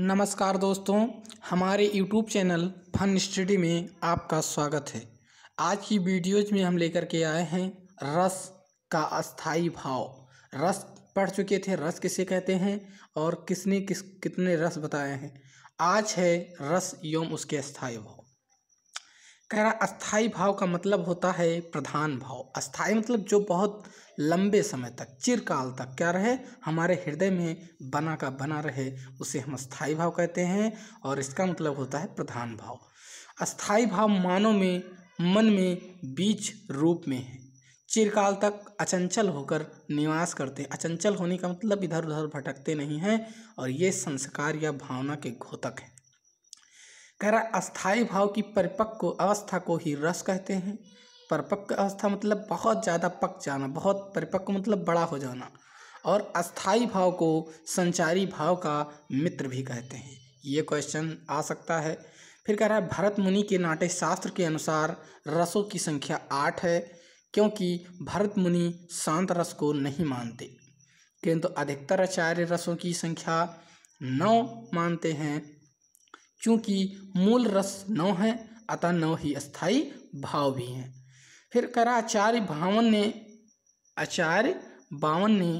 नमस्कार दोस्तों हमारे YouTube चैनल फन स्टडी में आपका स्वागत है आज की वीडियोज में हम लेकर के आए हैं रस का अस्थाई भाव रस पढ़ चुके थे रस किसे कहते हैं और किसने किस कितने रस बताए हैं आज है रस यौम उसके अस्थाई भाव कह रहा अस्थाई भाव का मतलब होता है प्रधान भाव अस्थाई मतलब जो बहुत लंबे समय तक चिरकाल तक क्या रहे हमारे हृदय में बना का बना रहे उसे हम अस्थाई भाव कहते हैं और इसका मतलब होता है प्रधान भाव अस्थाई भाव मानव में मन में बीच रूप में है चिरकाल तक अचंचल होकर निवास करते हैं अचंचल होने का मतलब इधर उधर भटकते नहीं हैं और ये संस्कार या भावना के घोतक हैं कह रहा है अस्थाई भाव की परिपक्व अवस्था को ही रस कहते हैं परिपक्व अवस्था मतलब बहुत ज़्यादा पक जाना बहुत परिपक्व मतलब बड़ा हो जाना और अस्थाई भाव को संचारी भाव का मित्र भी कहते हैं ये क्वेश्चन आ सकता है फिर कह रहा है भरत मुनि के नाट्य शास्त्र के अनुसार रसों की संख्या आठ है क्योंकि भरत मुनि शांत रस को नहीं मानते किंतु अधिकतर आचार्य रसों की संख्या नौ मानते हैं क्योंकि मूल रस नौ है अतः नौ ही अस्थाई भाव भी हैं फिर करा आचार्य भावन ने आचार्य बावन ने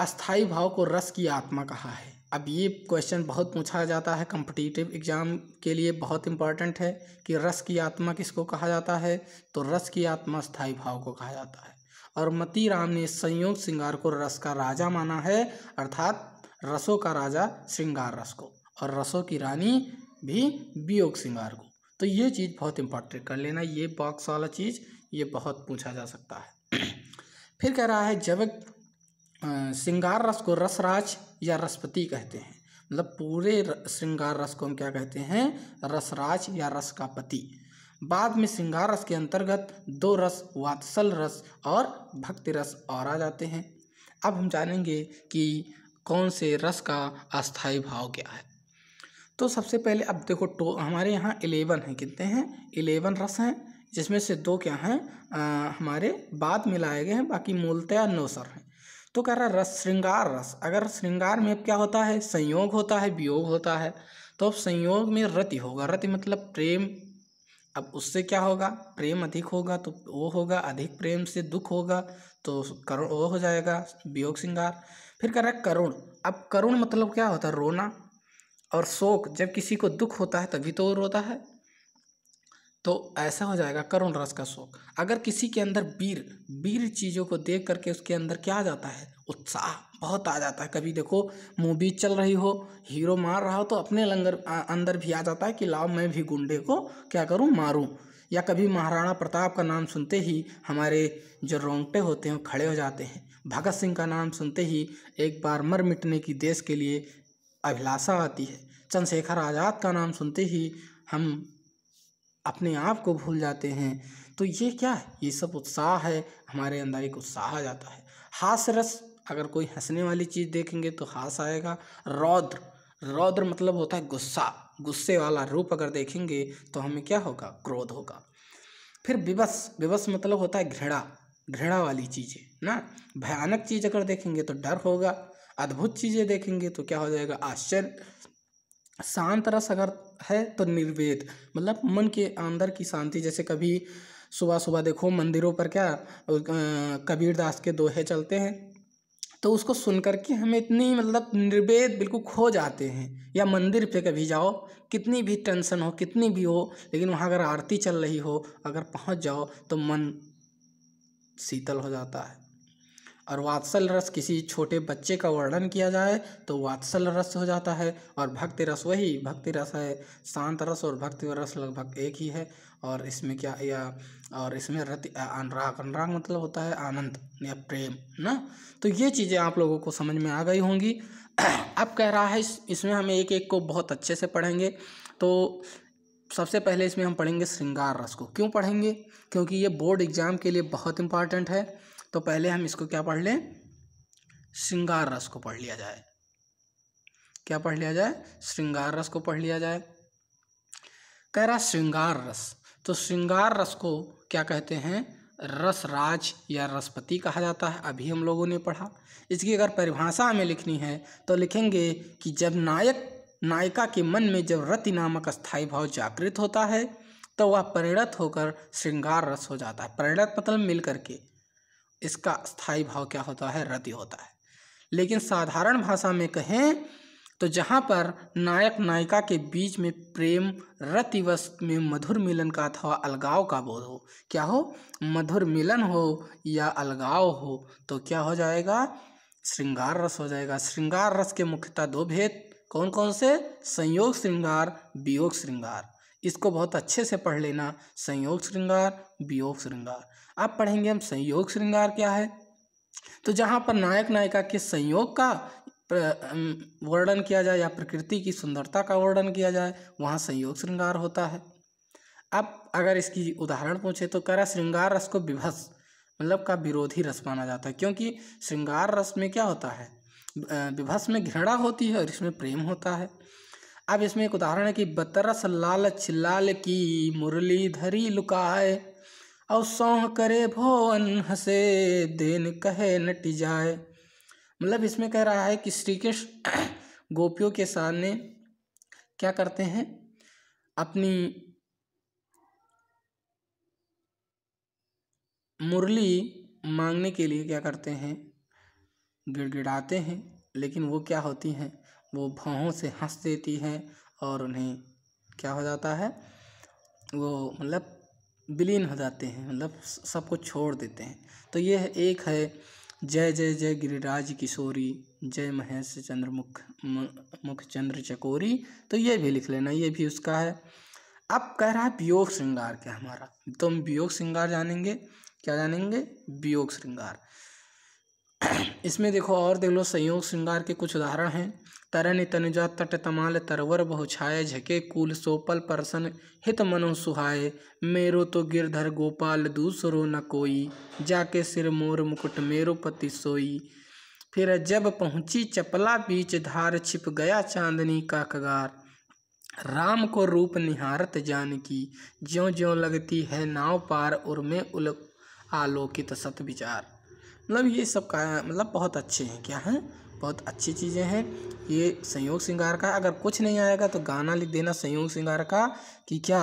अस्थाई भाव को रस की आत्मा कहा है अब ये क्वेश्चन बहुत पूछा जाता है कम्पिटिटिव एग्ज़ाम के लिए बहुत इम्पॉर्टेंट है कि रस की आत्मा किसको कहा जाता है तो रस की आत्मा स्थायी भाव को कहा जाता है और मती राम ने संयोग श्रृंगार को रस का राजा माना है अर्थात रसों का राजा श्रृंगार रस को और रसों की रानी भी वियोग सिंगार को तो ये चीज़ बहुत इम्पॉर्टेंट कर लेना ये बॉक्स वाला चीज़ ये बहुत पूछा जा सकता है फिर कह रहा है जब श्रृंगार रस को रसराज या रसपति कहते हैं मतलब पूरे श्रृंगार रस को हम क्या कहते हैं रसराज या रस का पति बाद में श्रृंगार रस के अंतर्गत दो रस वात्सल रस और भक्ति रस और आ जाते हैं अब हम जानेंगे कि कौन से रस का अस्थाई भाव क्या है तो सबसे पहले अब देखो टो हमारे यहाँ इलेवन हैं कितने हैं इलेवन रस हैं जिसमें से दो क्या हैं हमारे बाद मिलाए गए हैं बाकी मूलतया नौ सर हैं तो कह रहा है रस श्रृंगार रस अगर श्रृंगार में अब क्या होता है संयोग होता है वियोग होता है तो अब संयोग में रति होगा रति मतलब प्रेम अब उससे क्या होगा प्रेम अधिक होगा तो वो होगा अधिक प्रेम से दुख होगा तो करुण वो हो जाएगा वियोग श्रृंगार फिर कह रहा है करुण अब करुण मतलब क्या होता है रोना और शोक जब किसी को दुख होता है तभी तो रोता है तो ऐसा हो जाएगा करुण रस का शोक अगर किसी के अंदर वीर वीर चीज़ों को देख करके उसके अंदर क्या आ जाता है उत्साह बहुत आ जाता है कभी देखो मूवी चल रही हो हीरो मार रहा हो तो अपने लंगर अंदर भी आ जाता है कि लाओ मैं भी गुंडे को क्या करूँ मारूँ या कभी महाराणा प्रताप का नाम सुनते ही हमारे जो रोंगटे होते हैं खड़े हो जाते हैं भगत सिंह का नाम सुनते ही एक बार मर मिटने की देश के लिए अभिलाषा आती है चंद्रशेखर आज़ाद का नाम सुनते ही हम अपने आप को भूल जाते हैं तो ये क्या है ये सब उत्साह है हमारे अंदर एक उत्साह आ जाता है हास रस अगर कोई हंसने वाली चीज़ देखेंगे तो हास आएगा रौद्र रौद्र मतलब होता है गुस्सा गुस्से वाला रूप अगर देखेंगे तो हमें क्या होगा क्रोध होगा फिर विवश विवश मतलब होता है घृणा घृणा वाली चीज़ें ना भयानक चीज़ अगर देखेंगे तो डर होगा अद्भुत चीज़ें देखेंगे तो क्या हो जाएगा आश्चर्य शांत रस अगर है तो निर्वेद मतलब मन के अंदर की शांति जैसे कभी सुबह सुबह देखो मंदिरों पर क्या कबीर दास के दोहे चलते हैं तो उसको सुन करके हमें इतनी मतलब निर्वेद बिल्कुल खो जाते हैं या मंदिर पे कभी जाओ कितनी भी टेंशन हो कितनी भी हो लेकिन वहाँ अगर आरती चल रही हो अगर पहुँच जाओ तो मन शीतल हो जाता है और वात्सल रस किसी छोटे बच्चे का वर्णन किया जाए तो वात्सल रस हो जाता है और भक्ति रस वही भक्ति रस है शांत रस और भक्ति रस लगभग एक ही है और इसमें क्या या और इसमें रति अनुराग अनुराग मतलब होता है आनंद या प्रेम ना तो ये चीज़ें आप लोगों को समझ में आ गई होंगी अब कह रहा है इस, इसमें हम एक एक को बहुत अच्छे से पढ़ेंगे तो सबसे पहले इसमें हम पढ़ेंगे श्रृंगार रस को क्यों पढ़ेंगे क्योंकि ये बोर्ड एग्ज़ाम के लिए बहुत इंपॉर्टेंट है तो पहले हम इसको क्या पढ़ लें श्रृंगार रस को पढ़ लिया जाए क्या पढ़ लिया जाए श्रृंगार रस को पढ़ लिया जाए कह रहा श्रृंगार रस तो श्रृंगार रस को क्या कहते हैं रसराज या रसपति कहा जाता है अभी हम लोगों ने पढ़ा इसकी अगर परिभाषा हमें लिखनी है तो लिखेंगे कि जब नायक नायिका के मन में जब रति नामक स्थायी भाव जागृत होता है तो वह परिणत होकर श्रृंगार रस हो जाता है परिणत मतलब मिल करके इसका स्थायी भाव क्या होता है रति होता है लेकिन साधारण भाषा में कहें तो जहाँ पर नायक नायिका के बीच में प्रेम रतिवश में मधुर मिलन का अथवा अलगाव का बोध हो क्या हो मधुर मिलन हो या अलगाव हो तो क्या हो जाएगा श्रृंगार रस हो जाएगा श्रृंगार रस के मुख्यतः दो भेद कौन कौन से संयोग श्रृंगार वियोग श्रृंगार इसको बहुत अच्छे से पढ़ लेना संयोग श्रृंगार वियोग श्रृंगार अब पढ़ेंगे हम संयोग श्रृंगार क्या है तो जहाँ पर नायक नायिका के संयोग का वर्णन किया जाए या प्रकृति की सुंदरता का वर्णन किया जाए वहाँ संयोग श्रृंगार होता है अब अगर इसकी उदाहरण पूछे तो कह रहा श्रृंगार रस को विभस मतलब का विरोधी रस माना जाता है क्योंकि श्रृंगार रस में क्या होता है विभस में घृणा होती है और इसमें प्रेम होता है अब इसमें एक उदाहरण है कि बतरस लाल चिल्लाल की मुरली धरी लुकाए और सौह करे भोवन हंसे देन कहे नट जाए मतलब इसमें कह रहा है कि श्री कृष्ण गोपियों के सामने क्या करते हैं अपनी मुरली मांगने के लिए क्या करते हैं गिड़गिड़ाते हैं लेकिन वो क्या होती हैं वो भावों से हंस देती हैं और उन्हें क्या हो जाता है वो मतलब विलीन हो जाते हैं मतलब सबको छोड़ देते हैं तो यह एक है जय जय जय गिरिराज किशोरी जय महेश चंद्र मुख मुख चंद्र चकोरी तो ये भी लिख लेना ये भी उसका है अब कह रहा है वियोग श्रृंगार क्या हमारा तो हम वियोग श्रृंगार जानेंगे क्या जानेंगे वियोग श्रृंगार इसमें देखो और देख लो संयोग श्रृंगार के कुछ उदाहरण हैं तरन तनुजा तट तमाल तरवर बहुछाय झके कुल सोपल परसन हित मनो सुहाये मेरो तो गिरधर गोपाल दूसरो न कोई जाके सिर मोर मुकुट मेरो पति सोई फिर जब पहुंची चपला बीच धार छिप गया चांदनी का कगार राम को रूप निहारत जान की ज्यो ज्यो लगती है नाव पार उर्मे उल आलोकित सत विचार मतलब ये सब का मतलब बहुत अच्छे हैं क्या हैं बहुत अच्छी चीज़ें हैं ये संयोग श्रृंगार का अगर कुछ नहीं आएगा तो गाना लिख देना संयोग श्रृंगार का कि क्या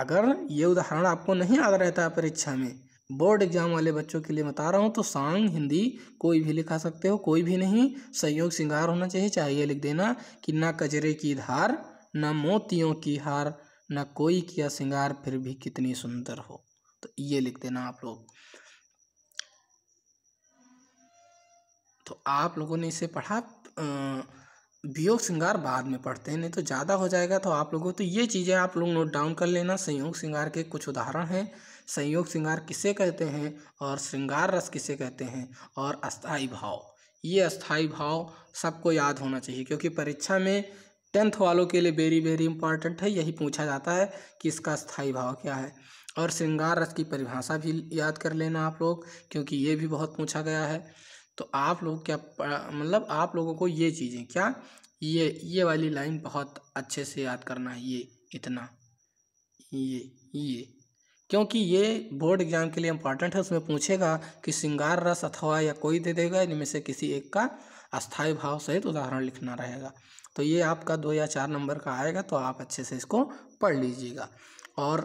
अगर ये उदाहरण आपको नहीं याद रहता है परीक्षा में बोर्ड एग्जाम वाले बच्चों के लिए बता रहा हूँ तो सांग हिंदी कोई भी लिखा सकते हो कोई भी नहीं संयोग श्रृंगार होना चाहिए चाहिए लिख देना कि ना कजरे की धार ना मोतियों की हार ना कोई किया श्रृंगार फिर भी कितनी सुंदर हो तो ये लिख देना आप लोग तो आप लोगों ने इसे पढ़ा वियोग श्रृंगार बाद में पढ़ते हैं नहीं तो ज़्यादा हो जाएगा तो आप लोगों तो ये चीज़ें आप लोग नोट डाउन कर लेना संयोग श्रृंगार के कुछ उदाहरण हैं संयोग श्रृंगार किसे कहते हैं और श्रृंगार रस किसे कहते हैं और अस्थाई भाव ये अस्थाई भाव सबको याद होना चाहिए क्योंकि परीक्षा में टेंथ वालों के लिए वेरी वेरी इंपॉर्टेंट है यही पूछा जाता है कि इसका स्थाई भाव क्या है और श्रृंगार रस की परिभाषा भी याद कर लेना आप लोग क्योंकि ये भी बहुत पूछा गया है तो आप लोग क्या मतलब आप लोगों को ये चीज़ें क्या ये ये वाली लाइन बहुत अच्छे से याद करना है ये इतना ये ये क्योंकि ये बोर्ड एग्जाम के लिए इम्पॉर्टेंट है उसमें पूछेगा कि श्रृंगार रस अथवा या कोई दे देगा इनमें से किसी एक का अस्थायी भाव सहित उदाहरण लिखना रहेगा तो ये आपका दो या चार नंबर का आएगा तो आप अच्छे से इसको पढ़ लीजिएगा और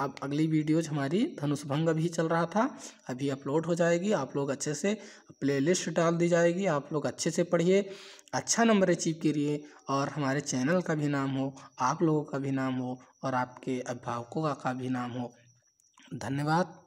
अब अगली वीडियोज हमारी धनुष भंग अभी चल रहा था अभी अपलोड हो जाएगी आप लोग अच्छे से प्लेलिस्ट डाल दी जाएगी आप लोग अच्छे से पढ़िए अच्छा नंबर अचीव करिए और हमारे चैनल का भी नाम हो आप लोगों का भी नाम हो और आपके अभिभावकों का भी नाम हो धन्यवाद